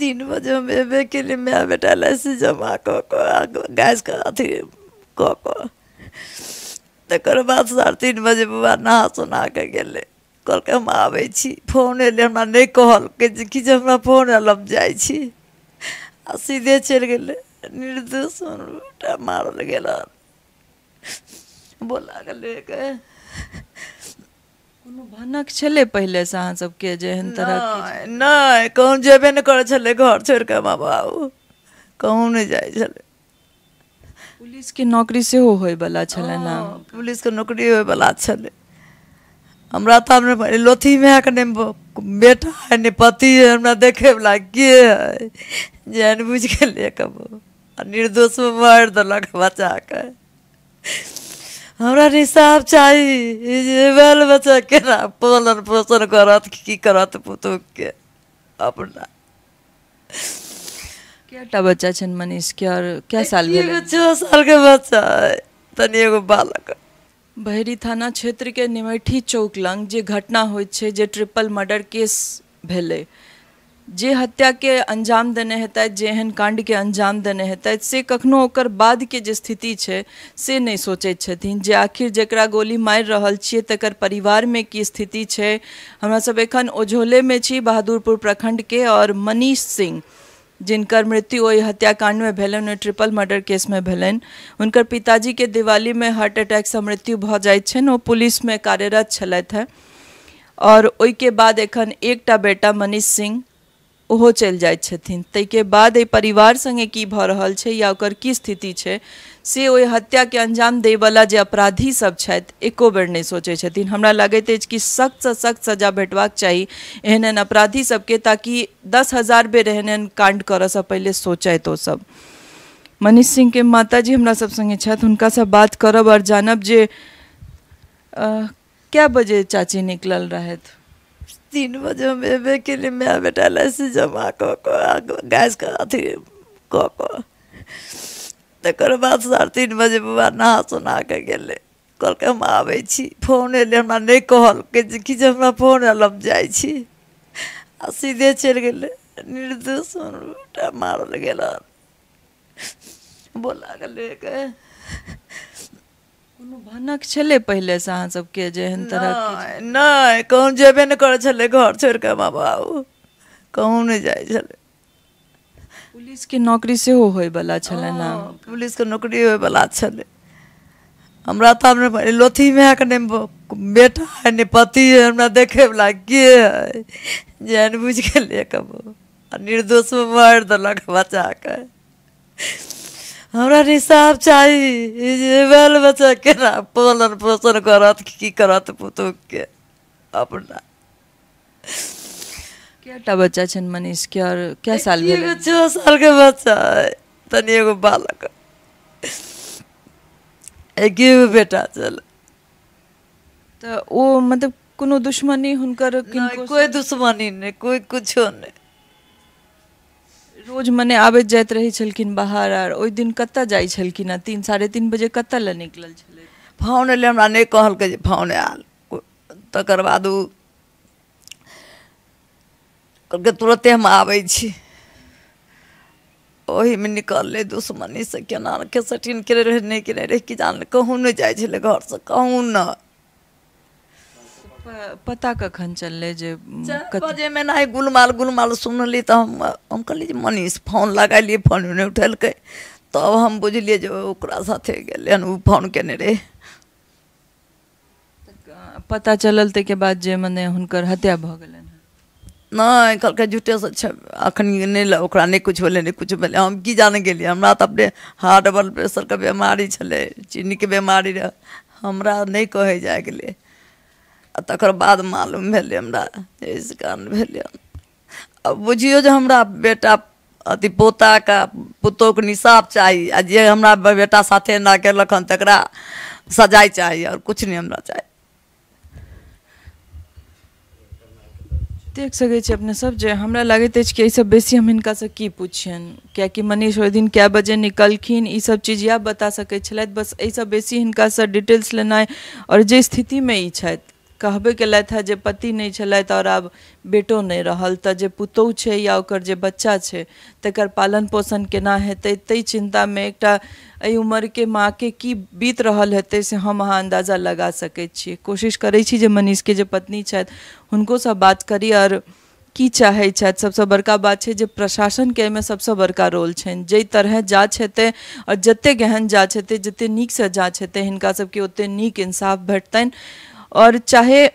तीन बजे में के मेरा बेटा लस्सी जमा कऽ कऽ गैसके अथी कऽ कऽ तकर बाद साढ़े तीन बजे बौआ नहा सोना कऽ गेलै कहलकै हम आबै छी फोन अयलै हमरा नहि कहलकै जे कि जे हमरा फोन आयल हम छी आ सीधे चल गेलै निर्दोष बेटा मारल गेल बोला गेलै कोनो भनक छलै पहिलेसँ अहाँ सबके जेहन तरह नहि कौन जेबे न कर छले घर छोड़ के माँ बाबू कौन नहि छले पुलिस के नौकरी से हो होय वाला छले ना पुलिस के नौकरी होय वाला छले हमरा तऽ नहि लोथी में कि ने बेटा है ने पति हइ देखे वाला के हइ जानि बुझि कऽ लेके आ मार मारि बचा के हमरा निसाब चाही बाल बच्चा के ना पालन पोषण करात की करात पुतहु के अपना क्या टा बच्चा छन मनीष के और क्या साल भेल छह साल के बच्चा है तनी एगो बालक बहरी थाना क्षेत्र के निमठी चौक लंग जे घटना होय छे जे ट्रिपल मर्डर केस भेले जे हत्या के अंजाम देने हेतु જે એહન કાંડ કે અંજામ દેને से कखनो ओकर बाद के जे स्थिति छे से नहीं सोचे छथिन जे आखिर जकरा गोली मारि रहल छियै तकर में की स्थिति हमरा सब एखन में छी बहादुरपुर प्रखंड के और मनीष सिंह जिनकर मृत्यु ओ हत्याकांड में भेलन ओ ट्रिपल मर्डर केस में भेलन उनकर पिताजी के दिवाली में हार्ट अटैक से मृत्यु भ जाइत छनि ओ पुलिस में कार्यरत छलथ है और ओके के बाद एखन एकटा बेटा मनीष सिंह ओहो चल जाइत छथिन के बाद एहि परिवार संगे की भ रहल छै या ओकर की स्थिति है से हत्या के अंजाम वाला जे अपराधी सब छथि एको बेर नहीं सोचे छथिन हमरा लगत कि सख्त से सख्त सजा भेटवा चाहिए एहन एहन अपराधी सबके ताकि दस हजार बेर एहन एहन कर पहले पहिले ओ सब मनीष माता जी हमरा सब संगे छथि से बात करब और जानब जे आ, क्या बजे चाची निकलल रहथि तीन बजे बेबे के लिए मेरा बेटा लस्सी जमा कऽ कऽ गैस अथी कऽ कऽ तकर बाद साढ़े तीन बजे बौआ नहा सोना के गेलै कहलकै हम आबै छी फोन अयलै हमरा नहि कहलकै जे कि जे हमरा फोन आयल हम जाइ छी आ सीधे चलि गेलै निर्दोष मारल गेल बोला गेलै भनक छले पहले से अहाँ सबके जेहन तरह नहि कहूँ जेबे नहि करै छले घर छोड़ के माँ बाबू कहूँ नहि जाइ पुलिस के नौकरी से हो होय सेहो छले छलै पुलिस के नौकरी होय होइवला छले हमरा तऽ नहि लोथी में कि नहि बेटा है नहि पति है हमरा देखयवला के है जान बुझ के ले कऽ निर्दोषमे मारि देलक बचाके हमरा निसाब चाहिए बाल बच्चा के ना पालन पोषण करत की करत पुतहु के अपना क्या बच्चा छन मनीष के और क्या साल भेल छह साल के बच्चा है तनी एगो बालक एगो बेटा चल तो वो मतलब कोनो दुश्मनी हुनकर कोई दुश्मनी नहीं कोई कुछ नहीं रोज मने आबे जाइत रहै छलखिन बाहर आर ओहि दिन कत्ता जाइ छलखिन आ तीन साढ़े तीन बजे कत्ता लए निकलल छलै फोन एलै हमरा नहि कहल के फोन आल तकर बाद उ कल के तुरते हम आबे छी में निकल ले दुश्मनी से केना केसटिन केने रहै नहि केने रहै कि जानलै कहूँ नहि जाइ छलै से कहू न पता कखन चल जे में ना गुलमाल गुलमाल सुनली तो हम हम कल मनीष फोन लिए फोन नहीं उठलक तब हम बुझलिए साथे गेलै फोन केने रे पता चलल के बाद जे मने हुनकर हत्या भ गेलन नहीं कहलकै झूठे से अखन नहीं ला नहीं कुछ होले नहीं कुछ भेलै हम की जान गए हमारा तो अपने हार्ट ब्लड प्रेशर के बीमारी चीनी के बीमारी रहा हमरा नहीं कहे जाए गेलै तकर बाद मालूम भेलै हमरा एहिसँ कारण भेलै अब बुझियो जो हमरा बेटा अथि पोताके पुतोहके निसाब चाही आ जे हमरा बेटा साथे ना केलक हन तकरा सजाय चाहिए और कुछ नहीं हमरा चाहिए देख सकै छी अपने सब जे हमरा लागैत अछि कि सब बेसी हम इनका हिनकासँ की क्या कि मनीष ओहि दिन कए बजे निकलखिन सब चीज या बता सकैत छलथि बस एहिसँ बेसी इनका हिनकासँ डिटेल्स लेना लेनाइ आओर जे में ही छथि कहबे कल जे पति नहीं छलथि और आब बेटो नहीं रहल तऽ जे पुतौ छै या ओकर जे बच्चा है तकर पालन पोषण केना हेतै में एक उम्र के माँ के की बीत रहल हेतै से हम अहाँ अंदाजा लगा सकैत कोशिश करैत छी जे जे पत्नी छथि सब बात करी और की चाहे छथि बड़का बात छै जे के में सबसे बड़का रोल छनि जाहि तरह जाँच हेतै और जते गहन जाँच हेतै नीक से जाँच हेतै हिनका सबके ओतेक नीक इंसाफ भेटतनि और चाहे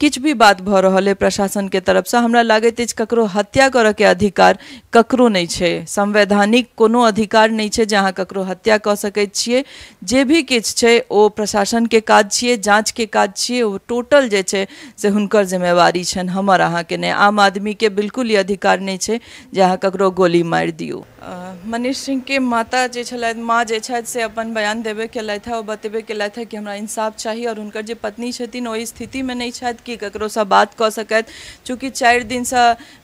कि भी बात भऽ रहल अइ प्रशासनके तरफसँ हमरा लागैत अछि ककरो हत्या के अधिकार ककरो नहीं छै संवैधानिक कोनो अधिकार नहीं छै जहाँ ककरो हत्या कऽ सकैत जे भी कि प्रशासन ओ प्रशासनके काज जांच के काज छे ओ टोटल जे छे से हुनकर जिम्मेवारी छनि हमर के नहीं आम के बिल्कुल ही अधिकार नहीं है जे अहाँ ककरो गोली मारि दियौ मनीष सिंह के माता जे छलथि माँ जे छथि से अपन बयान देबे के हे बतेबे केलथि है कि हमरा इंसाफ चाही और हुनकर जे पत्नी छथिन ओहि में नहीं छथि कि ककरो से बात कऽ सकत चूँकि चार दिन से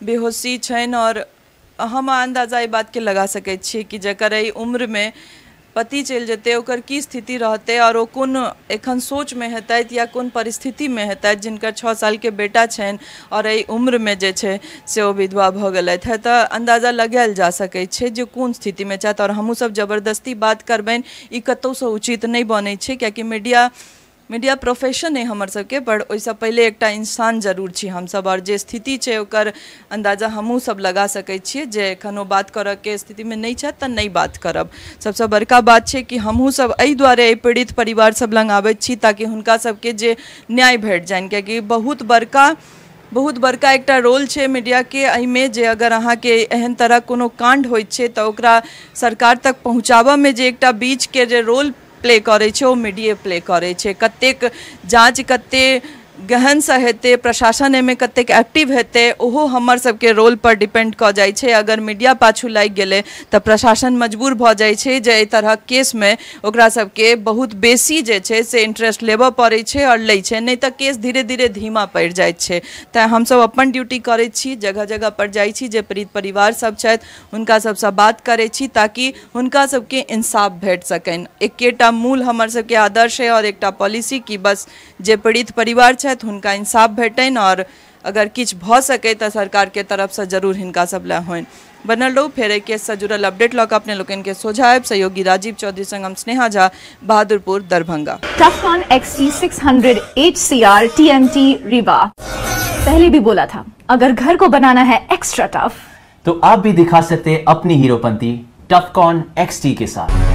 बेहोशी छनि आओर हम ये बात के लगा सकैत छियै कि जकर उम्र में पति चल जते ओकर की स्थिति रहते और ओ कोन एखन में हेत या कौन कोन परिस्थितिमे हेतथि जिनकर साल के बेटा छन और अ उम्र में जे छै से वो विधवा भऽ गेलथि हे तऽ अन्दाजा लगायल जा जो कौन स्थिति में स्थितिमे और आओर सब जबरदस्ती बात करबनि कतौ से उचित नहि बनैत क्या कि मीडिया मीडिया प्रोफेशन है हमार सबके पर ओहिसँ पहले एक इंसान जरूर छी हम सब जे स्थिति है और अंदाजा हमहूँ सब लगा सकै छियै जे एखन ओ बात करयके स्थितिमे नहि छथि तऽ नहीं बात करब सबसे बड़का बात है कि हमहूँसभ एहि दुआरे एहि पीड़ित सब लग आबैत छी ताकि हुनकासभके जे न्याय भेट जानि कियाकि बहुत बड़का बहुत बड़का एक रोल के मीडियाके में जे अगर के एहन तरह कोनो कांड होइत छै ओकरा सरकार तक में जे बीच के जे रोल પ્લે કરે છે મીડિયે પ્લે કરે છે કત્તેક જાજ કત્તે गहन सा हेतु प्रशासन एमे कतेक एक्टिव हेतै ओहो हमर सबके रोल पर डिपेंड कऽ जाइ छै अगर मीडिया पाछू लागि गेलै तऽ प्रशासन मजबूर भऽ जाइ छै जे एहि तरहक केसमे ओकरा सबके बहुत बेसी जे छै से इंटरेस्ट लेबऽ पड़ै छै आओर लै छै नहि तऽ केस धीरे धीरे धीमा पड़ि जाइत छै तेँ हमसभ अपन ड्यूटी करै छी जगह जगह पर जाइ छी जे पीड़ित परिवार सब छथि हुनका सबसँ बात करै छी ताकि हुनका सबके इंसाफ भेट सकनि एकेटा मूल हमर सबके आदर्श अइ आओर एकटा पॉलिसी कि बस जे पीड़ित परिवार छथि हुनका इंसाफ भेटनि आओर अगर किछु भऽ सकै तऽ सरकारके तरफसँ जरूर हिनका सब लए होनि बनल रहू फेर एहि केससँ जुड़ल अपडेट लऽ कऽ अपने लोकनि के सोझा आयब सहयोगी राजीव चौधरी संगम स्नेहा झा बहादुरपुर दरभंगा टफन एक्सटी टी एम टी रिबा पहले भी बोला था अगर घर को बनाना है एक्स्ट्रा टफ तो आप भी दिखा सकते अपनी हीरोपंती टफकॉन एक्सटी के साथ